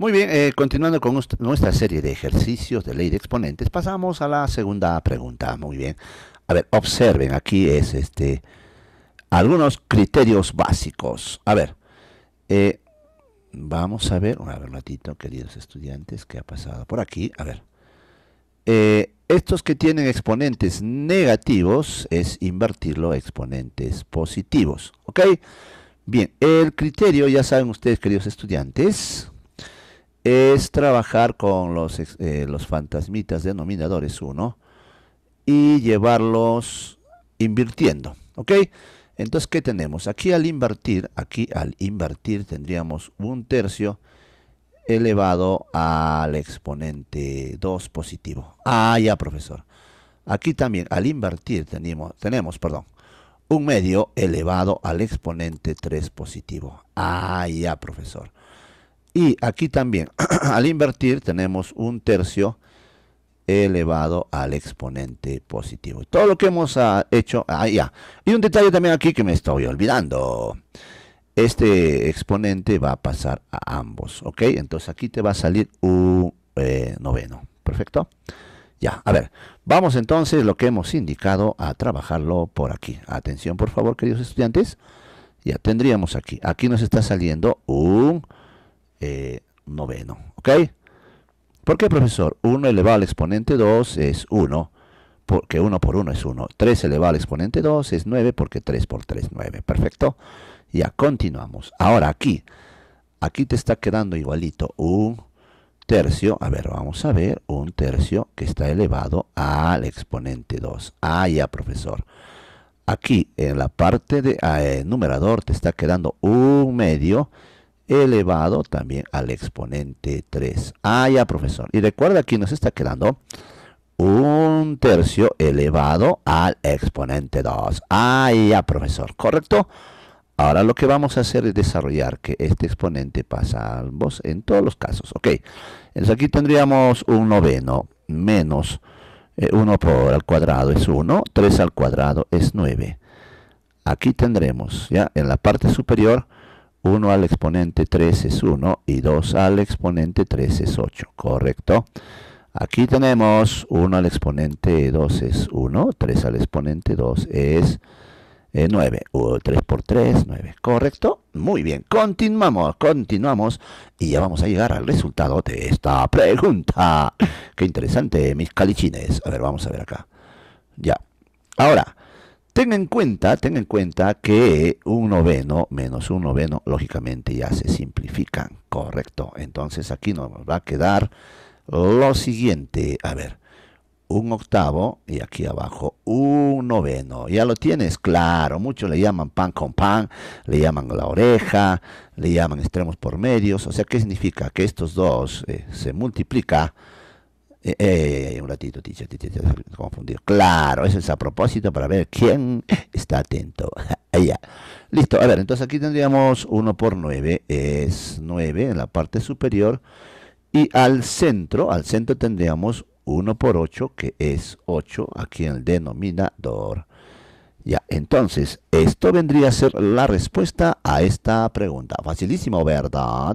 Muy bien, eh, continuando con nuestra serie de ejercicios de ley de exponentes, pasamos a la segunda pregunta. Muy bien. A ver, observen, aquí es este algunos criterios básicos. A ver, eh, vamos a ver, un ratito, queridos estudiantes, ¿qué ha pasado por aquí. A ver, eh, estos que tienen exponentes negativos es invertirlo a exponentes positivos. ¿Ok? Bien, el criterio, ya saben ustedes, queridos estudiantes, es trabajar con los, eh, los fantasmitas denominadores 1 y llevarlos invirtiendo, ¿ok? Entonces, ¿qué tenemos? Aquí al invertir, aquí al invertir tendríamos un tercio elevado al exponente 2 positivo. Ah, ya, profesor. Aquí también al invertir tenemos, tenemos perdón, un medio elevado al exponente 3 positivo. Ah, ya, profesor. Y aquí también, al invertir tenemos un tercio elevado al exponente positivo. Todo lo que hemos ah, hecho, ahí ya. Y un detalle también aquí que me estoy olvidando. Este exponente va a pasar a ambos, ¿ok? Entonces aquí te va a salir un e, noveno, ¿perfecto? Ya, a ver, vamos entonces lo que hemos indicado a trabajarlo por aquí. Atención, por favor, queridos estudiantes. Ya tendríamos aquí, aquí nos está saliendo un eh, noveno. ¿Ok? ¿Por profesor? 1 elevado al exponente 2 es 1, porque 1 por 1 es 1. 3 elevado al exponente 2 es 9, porque 3 por 3 es 9. Perfecto. Ya, continuamos. Ahora aquí, aquí te está quedando igualito un tercio. A ver, vamos a ver. Un tercio que está elevado al exponente 2. Ah, ya, profesor. Aquí, en la parte de el eh, numerador, te está quedando un medio elevado también al exponente 3. Ah, ya, profesor. Y recuerda que nos está quedando un tercio elevado al exponente 2. Ah, ya, profesor. ¿Correcto? Ahora lo que vamos a hacer es desarrollar que este exponente pasa a ambos en todos los casos. Ok, entonces aquí tendríamos un noveno menos 1 eh, por al cuadrado es 1, 3 al cuadrado es 9. Aquí tendremos, ya, en la parte superior 1 al exponente 3 es 1 y 2 al exponente 3 es 8, ¿correcto? Aquí tenemos 1 al exponente 2 es 1, 3 al exponente 2 es 9, o 3 por 3, 9, ¿correcto? Muy bien, continuamos, continuamos y ya vamos a llegar al resultado de esta pregunta. Qué interesante, mis calichines. A ver, vamos a ver acá. Ya. Ahora, Ten en cuenta, ten en cuenta que un noveno menos un noveno, lógicamente ya se simplifican, correcto. Entonces aquí nos va a quedar lo siguiente, a ver, un octavo y aquí abajo un noveno. Ya lo tienes, claro, muchos le llaman pan con pan, le llaman la oreja, le llaman extremos por medios. O sea, ¿qué significa? Que estos dos eh, se multiplica eh, eh, eh, eh, un ratito, confundir. Claro, eso es a propósito para ver quién está atento. ya. Listo, a ver, entonces aquí tendríamos 1 por 9, es 9 en la parte superior. Y al centro, al centro tendríamos 1 por 8, que es 8, aquí en el denominador. Ya, entonces, esto vendría a ser la respuesta a esta pregunta. Facilísimo, ¿verdad?